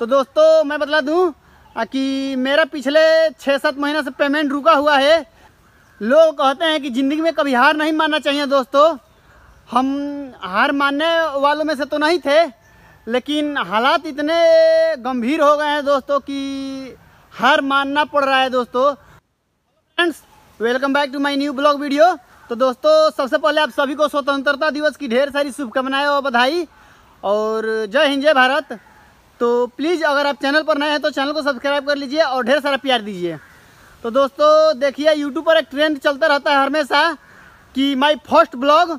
तो दोस्तों मैं बता दूँ कि मेरा पिछले छः सात महीना से पेमेंट रुका हुआ है लोग कहते हैं कि ज़िंदगी में कभी हार नहीं मानना चाहिए दोस्तों हम हार मानने वालों में से तो नहीं थे लेकिन हालात इतने गंभीर हो गए हैं दोस्तों कि हार मानना पड़ रहा है दोस्तों friends welcome back to my new blog video तो दोस्तों सबसे पहले आप सभी को स्वतंत्रता दिवस की ढेर सारी शुभकामनाएं और बधाई और जय हिंद जय भारत तो प्लीज़ अगर आप चैनल पर नए हैं तो चैनल को सब्सक्राइब कर लीजिए और ढेर सारा प्यार दीजिए तो दोस्तों देखिए यूट्यूब पर एक ट्रेंड चलता रहता है हमेशा कि माई फर्स्ट ब्लॉग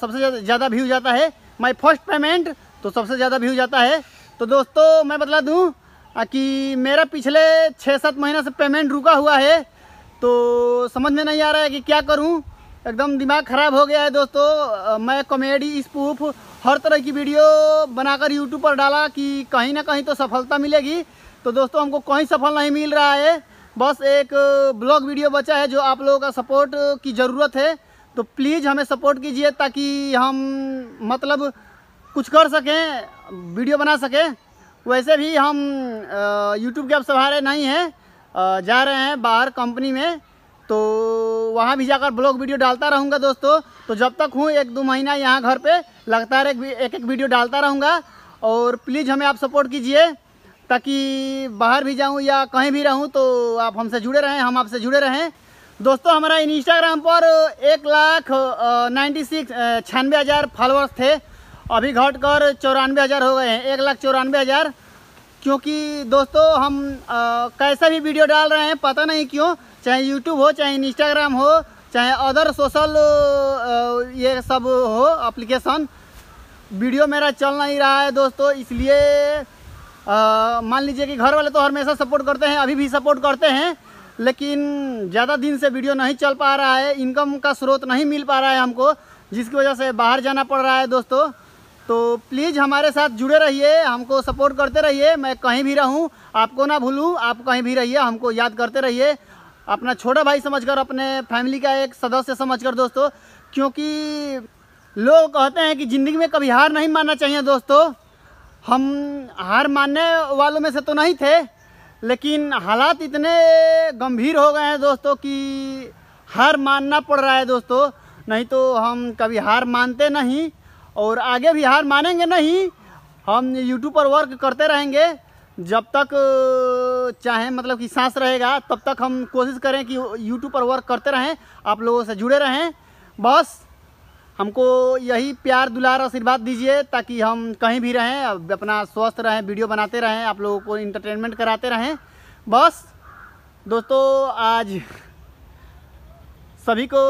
सबसे ज़्यादा व्यू जाता है माई फर्स्ट पेमेंट तो सबसे ज़्यादा व्यू जाता है तो दोस्तों मैं बता दूँ कि मेरा पिछले छः सात महीना से पेमेंट रुका हुआ है तो समझ में नहीं आ रहा है कि क्या करूँ एकदम दिमाग ख़राब हो गया है दोस्तों मैं कॉमेडी स्पूफ हर तरह की वीडियो बनाकर यूट्यूब पर डाला कि कहीं ना कहीं तो सफलता मिलेगी तो दोस्तों हमको कहीं सफल नहीं मिल रहा है बस एक ब्लॉग वीडियो बचा है जो आप लोगों का सपोर्ट की ज़रूरत है तो प्लीज़ हमें सपोर्ट कीजिए ताकि हम मतलब कुछ कर सकें वीडियो बना सकें वैसे भी हम यूट्यूब के अब सवार नहीं हैं जा रहे हैं बाहर कंपनी में तो वहाँ भी जाकर ब्लॉग वीडियो डालता रहूँगा दोस्तों तो जब तक हूँ एक दो महीना यहाँ घर पे लगातार एक एक एक वीडियो डालता रहूँगा और प्लीज़ हमें आप सपोर्ट कीजिए ताकि बाहर भी जाऊँ या कहीं भी रहूँ तो आप हमसे जुड़े रहें हम आपसे जुड़े रहें दोस्तों हमारा इंस्टाग्राम पर एक लाख नाइन्टी सिक्स छियानवे हज़ार फॉलोअर्स थे अभी घट कर चौरानवे हज़ार हो गए हैं एक लाख चौरानवे हज़ार क्योंकि दोस्तों हम कैसे कैसा भी वीडियो डाल रहे हैं पता नहीं क्यों चाहे यूट्यूब हो चाहे इंस्टाग्राम हो चाहे अदर सोशल ये सब हो अप्लीकेशन वीडियो मेरा चल नहीं रहा है दोस्तों इसलिए मान लीजिए कि घर वाले तो हमेशा सपोर्ट करते हैं अभी भी सपोर्ट करते हैं लेकिन ज़्यादा दिन से वीडियो नहीं चल पा रहा है इनकम का स्रोत नहीं मिल पा रहा है हमको जिसकी वजह से बाहर जाना पड़ रहा है दोस्तों तो प्लीज़ हमारे साथ जुड़े रहिए हमको सपोर्ट करते रहिए मैं कहीं भी रहूँ आपको ना भूलूँ आप कहीं भी रहिए हमको याद करते रहिए अपना छोटा भाई समझकर अपने फैमिली का एक सदस्य समझकर दोस्तों क्योंकि लोग कहते हैं कि ज़िंदगी में कभी हार नहीं मानना चाहिए दोस्तों हम हार मानने वालों में से तो नहीं थे लेकिन हालात इतने गंभीर हो गए हैं दोस्तों कि हार मानना पड़ रहा है दोस्तों नहीं तो हम कभी हार मानते नहीं और आगे भी हार मानेंगे नहीं हम यूट्यूब पर वर्क करते रहेंगे जब तक चाहें मतलब कि सांस रहेगा तब तक हम कोशिश करें कि यूट्यूब पर वर्क करते रहें आप लोगों से जुड़े रहें बस हमको यही प्यार दुलार आशीर्वाद दीजिए ताकि हम कहीं भी रहें अपना स्वस्थ रहें वीडियो बनाते रहें आप लोगों को इंटरटेनमेंट कराते रहें बस दोस्तों आज सभी को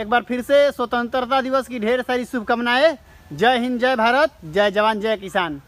एक बार फिर से स्वतंत्रता दिवस की ढेर सारी शुभकामनाएं जय हिंद जय भारत जय जवान जय किसान